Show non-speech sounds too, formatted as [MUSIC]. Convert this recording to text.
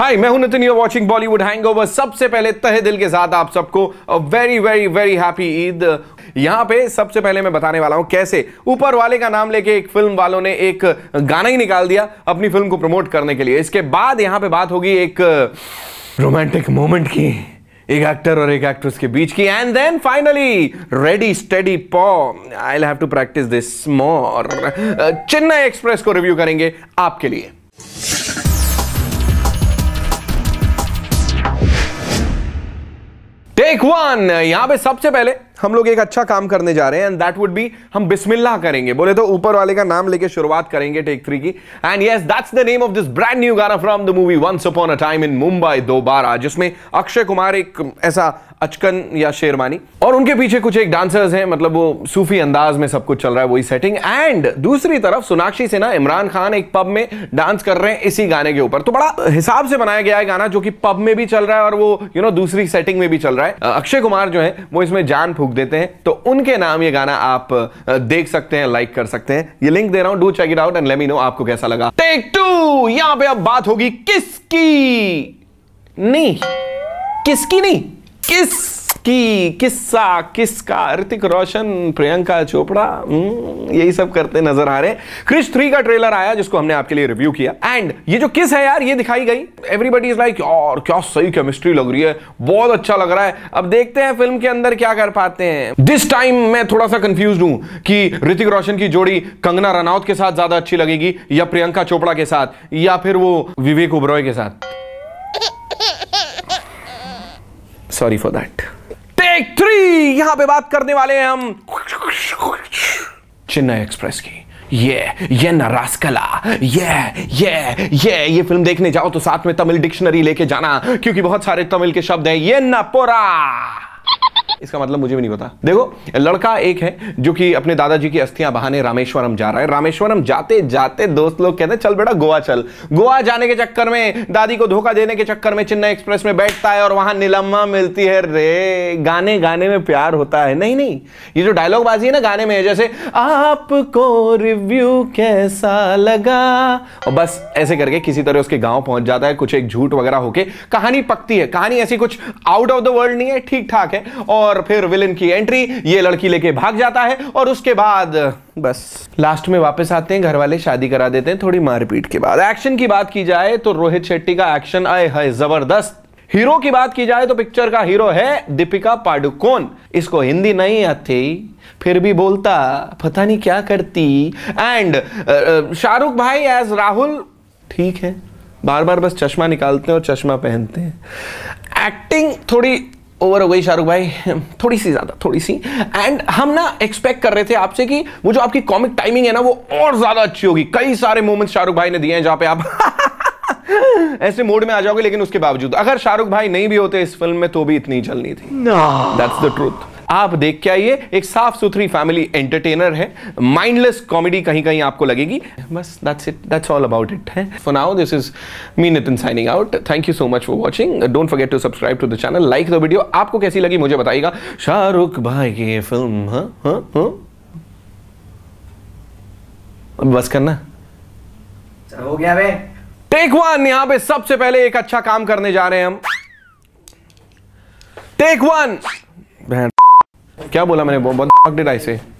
हाय मैं हूं Nitin you watching Bollywood hangover सबसे पहले तहे दिल के साथ आप सबको very very very happy Eid यहां पे सबसे पहले मैं बताने वाला हूं कैसे ऊपर वाले का नाम लेके एक फिल्म वालों ने एक गाना ही निकाल दिया अपनी फिल्म को प्रमोट करने के लिए इसके बाद यहां पे बात होगी एक रोमांटिक मोमेंट की एक एक्टर और एक एक्ट्रेस के बीच की and then finally ready study पॉ I have to practice this more Chennai express को रिव्यू करेंगे आपके लिए टेक वन यहां पे सबसे पहले हम लोग एक अच्छा काम करने जा रहे हैं एंड दैट वुड बी हम बिस्मिल्लाह करेंगे बोले तो ऊपर वाले का नाम लेके शुरुआत करेंगे टेक थ्री की and yes that's the name of this brand new गाना from the movie once upon a time in Mumbai Dobaara जिसमें अक्षय कुमार एक um, ऐसा अचकन या शेरवानी और उनके पीछे कुछ एक डांसर्स हैं मतलब वो सूफी अंदाज में सब कुछ चल रहा है वही सेटिंग एंड दूसरी तरफ सोनाक्षी सिन्हा इमरान खान एक पब में डांस कर रहे हैं इसी गाने के ऊपर तो बड़ा हिसाब से बनाया गया है गाना जो कि पब में भी चल रहा है और वो यू you नो know, दूसरी सेटिंग में भी चल रहा है अक्षय कुमार जो है वो इसमें जान फूक बुक देते हैं तो उनके नाम ये गाना आप देख सकते हैं लाइक कर सकते हैं ये लिंक दे रहा हूं do check it out and let me know आपको कैसा लगा टेक टू यहां पे अब बात होगी किसकी नहीं किसकी नहीं किस की किस्सा किसका ऋतिक रोशन प्रियंका चोपड़ा हम्म, यही सब करते नजर आ रहे हैं क्रिश थ्री का ट्रेलर आया जिसको हमने आपके लिए रिव्यू किया एंड ये जो किस है यार ये दिखाई गई एवरीबडी इज लाइक और क्या सही केमिस्ट्री लग रही है बहुत अच्छा लग रहा है अब देखते हैं फिल्म के अंदर क्या कर पाते हैं दिस टाइम मैं थोड़ा सा कंफ्यूज हूं कि ऋतिक रोशन की जोड़ी कंगना रनौत के साथ ज्यादा अच्छी लगेगी या प्रियंका चोपड़ा के साथ या फिर वो विवेक ओबरॉय के साथ sorry for that. Take three यहां पे बात करने वाले हैं हम चेन्नई एक्सप्रेस की ये ये नारासकला ये ये ये ये फिल्म देखने जाओ तो साथ में तमिल डिक्शनरी लेके जाना क्योंकि बहुत सारे तमिल के शब्द हैं ये नपोरा इसका मतलब मुझे भी नहीं पता देखो लड़का एक है जो कि अपने दादाजी की अस्थियां बहाने रामेश्वरम जा रहा है रामेश्वरम जाते जाते दोस्त लोग कहते हैं चल बेटा गोवा चल गोवा जाने के चक्कर में दादी को धोखा देने के चक्कर में चेन्नई एक्सप्रेस में बैठता है और वहां नीलम्मा मिलती है रे गाने गाने में प्यार होता है नहीं नहीं ये जो डायलॉग बाजी है ना गाने में जैसे आपको रिव्यू कैसा लगा और बस ऐसे करके किसी तरह उसके गांव पहुंच जाता है कुछ एक झूठ वगैरह होके कहानी पकती है कहानी ऐसी कुछ आउट ऑफ द वर्ल्ड नहीं है ठीक ठाक है और और फिर विलेन की एंट्री ये लड़की लेके भाग जाता है और उसके बाद बस लास्ट में वापस आते हैं घर वाले शादी करा देते हैं थोड़ी मारपीट के बाद एक्शन की बात की जाए तो रोहित शेट्टी का एक्शन आए है जबरदस्त हीरो की बात की जाए तो पिक्चर का हीरो है दीपिका पाडुकोन इसको हिंदी नहीं आती फिर भी बोलता पता नहीं क्या करती एंड शाहरुख भाई एज राहुल ठीक है बार बार बस चश्मा निकालते हैं और चश्मा पहनते हैं एक्टिंग थोड़ी ओवर हो गई शाहरुख भाई [LAUGHS] थोड़ी सी ज़्यादा थोड़ी सी एंड हम ना एक्सपेक्ट कर रहे थे आपसे कि वो जो आपकी कॉमिक टाइमिंग है ना वो और ज़्यादा अच्छी होगी कई सारे मोमेंट्स शाहरुख भाई ने दिए हैं जहाँ पे आप [LAUGHS] ऐसे मोड में आ जाओगे लेकिन उसके बावजूद अगर शाहरुख भाई नहीं भी होते इस फिल्म में तो भी इतनी चलनी थी दैट्स द ट्रूथ आप देख के आइए एक साफ सुथरी फैमिली एंटरटेनर है माइंडलेस कॉमेडी कहीं कहीं आपको लगेगी बस that's it that's all about it है for now this is me Nitin signing out thank you so much for watching don't forget to subscribe to the channel like the video आपको कैसी लगी मुझे बताइएगा शाहरुख भाई की फिल्म हा? हा? हा? बस करना हो गया बे टेक वन यहां पे सबसे पहले एक अच्छा काम करने जा रहे हैं हम टेक वन क्या बोला मैंने बहुत डिड आई से